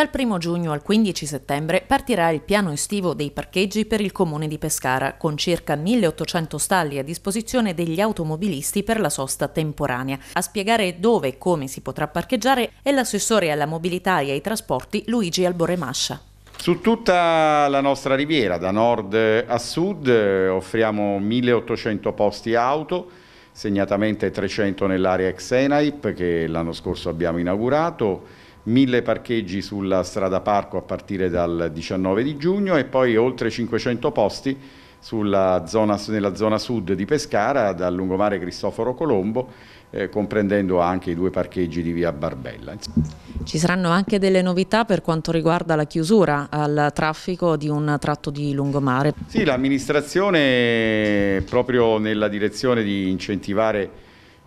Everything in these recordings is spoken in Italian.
Dal 1 giugno al 15 settembre partirà il piano estivo dei parcheggi per il comune di Pescara, con circa 1800 stalli a disposizione degli automobilisti per la sosta temporanea. A spiegare dove e come si potrà parcheggiare è l'assessore alla mobilità e ai trasporti Luigi Alboremascia. Su tutta la nostra riviera, da nord a sud, eh, offriamo 1800 posti auto, segnatamente 300 nell'area ex Enaip che l'anno scorso abbiamo inaugurato 1000 parcheggi sulla strada parco a partire dal 19 di giugno e poi oltre 500 posti zona, nella zona sud di Pescara dal lungomare Cristoforo Colombo eh, comprendendo anche i due parcheggi di via Barbella. Ci saranno anche delle novità per quanto riguarda la chiusura al traffico di un tratto di lungomare. Sì, l'amministrazione eh, proprio nella direzione di incentivare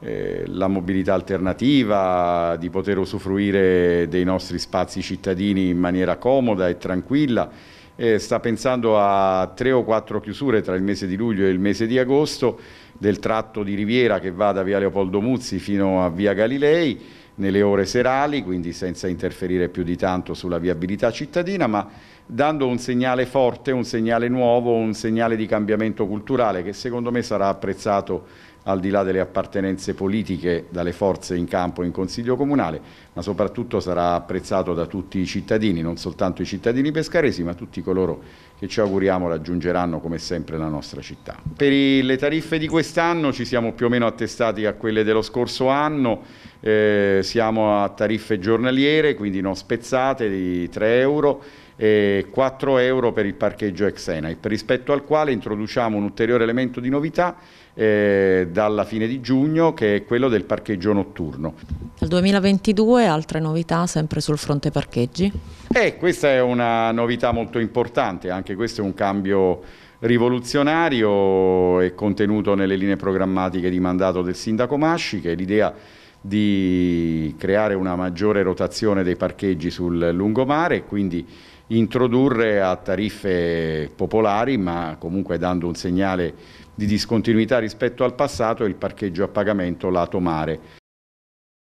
eh, la mobilità alternativa, di poter usufruire dei nostri spazi cittadini in maniera comoda e tranquilla. Eh, sta pensando a tre o quattro chiusure tra il mese di luglio e il mese di agosto del tratto di riviera che va da via Leopoldo Muzzi fino a via Galilei nelle ore serali, quindi senza interferire più di tanto sulla viabilità cittadina, ma dando un segnale forte, un segnale nuovo, un segnale di cambiamento culturale che secondo me sarà apprezzato al di là delle appartenenze politiche dalle forze in campo in Consiglio Comunale, ma soprattutto sarà apprezzato da tutti i cittadini, non soltanto i cittadini pescaresi, ma tutti coloro che ci auguriamo raggiungeranno come sempre la nostra città. Per le tariffe di quest'anno ci siamo più o meno attestati a quelle dello scorso anno, eh, siamo a tariffe giornaliere, quindi non spezzate, di 3 euro e 4 euro per il parcheggio Exena, rispetto al quale introduciamo un ulteriore elemento di novità eh, dalla fine di giugno che è quello del parcheggio notturno. Dal 2022 altre novità sempre sul fronte parcheggi? Eh, questa è una novità molto importante, anche questo è un cambio rivoluzionario e contenuto nelle linee programmatiche di mandato del sindaco Masci che è l'idea di creare una maggiore rotazione dei parcheggi sul lungomare e quindi introdurre a tariffe popolari ma comunque dando un segnale di discontinuità rispetto al passato è il parcheggio a pagamento lato mare.